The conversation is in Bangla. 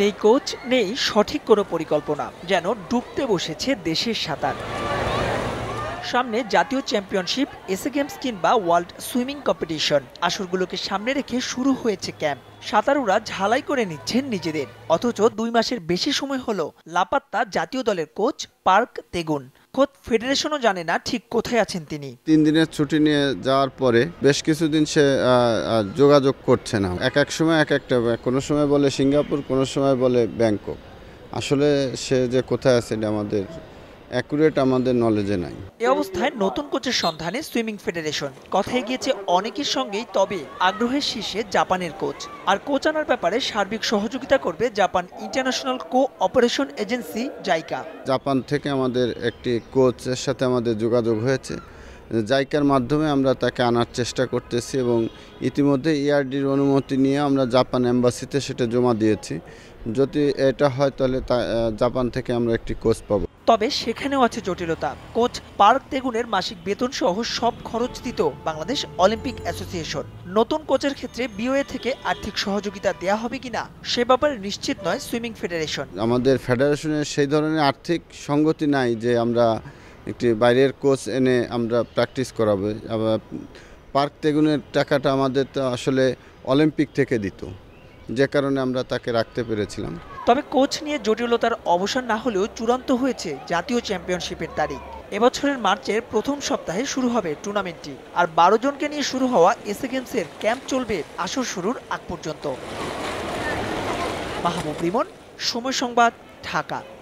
নেই কোচ নেই সঠিক কোনো পরিকল্পনা যেন ডুবতে বসেছে দেশের সাঁতার সামনে জাতীয় চ্যাম্পিয়নশিপ এসএ গেমস কিংবা ওয়ার্ল্ড সুইমিং কম্পিটিশন আসরগুলোকে সামনে রেখে শুরু হয়েছে ক্যাম্প সাঁতারুরা ঝালাই করে নিচ্ছেন নিজেদের অথচ দুই মাসের বেশি সময় হলো লাপাত্তা জাতীয় দলের কোচ পার্ক তেগুন খোদ ফেডারেশনও জানে না ঠিক কোথায় আছেন তিনি তিন দিনের ছুটি নিয়ে যাওয়ার পরে বেশ কিছুদিন সে যোগাযোগ করছে না এক এক সময় এক একটা কোনো সময় বলে সিঙ্গাপুর কোনো সময় বলে ব্যাংকক আসলে সে যে কোথায় আছে আমাদের অ্যাকুরেট আমাদের নলেজে নাই এ অবস্থায় নতুন কোচের সন্ধানে সুইমিং ফেডারেশন কথায় গিয়েছে অনেকের সঙ্গেই তবে আগ্রহের শীর্ষে জাপানের কোচ আর কোচ আনার ব্যাপারে সার্বিক সহযোগিতা করবে Japan international cooperation agency JICA Japan থেকে আমাদের একটি কোচের সাথে আমাদের যোগাযোগ হয়েছে জাইকার মাধ্যমে আমরা তাকে আনার চেষ্টা করতেছি এবং ইতিমধ্যে ইআরডির e অনুমতি নিয়ে আমরা জাপান অ্যাম্বাসিতে সেটা জমা দিয়েছি যদি এটা হয় তাহলে জাপান থেকে আমরা একটি কোচ পাবো তবে সেখানেও আছে জটিলতা কোচ পার্ক তেগুনের মাসিক বেতন সহ সব খরচ দিত বাংলাদেশ অলিম্পিক অ্যাসোসিয়েশন নতুন কোচের ক্ষেত্রে বিওএ থেকে আর্থিক সহযোগিতা দেয়া হবে কিনা সে ব্যাপারে নিশ্চিত নয় সুইমিং ফেডারেশন আমাদের ফেডারেশনের সেই ধরনের আর্থিক সঙ্গতি নাই যে আমরা একটি বাইরের কোচ এনে আমরা প্র্যাকটিস করাবো পার্ক তেগুনের টাকাটা আমাদের তো আসলে অলিম্পিক থেকে দিত যে কারণে আমরা তাকে রাখতে পেরেছিলাম তবে কোচ নিয়ে জটিলতার অবসান না হলেও চূড়ান্ত হয়েছে জাতীয় চ্যাম্পিয়নশিপের তারিখ এবছরের মার্চের প্রথম সপ্তাহে শুরু হবে টুর্নামেন্টটি আর বারো জনকে নিয়ে শুরু হওয়া এসএ গেমসের ক্যাম্প চলবে আসর শুরুর আগ পর্যন্ত মাহবুব রিমন সময় সংবাদ ঢাকা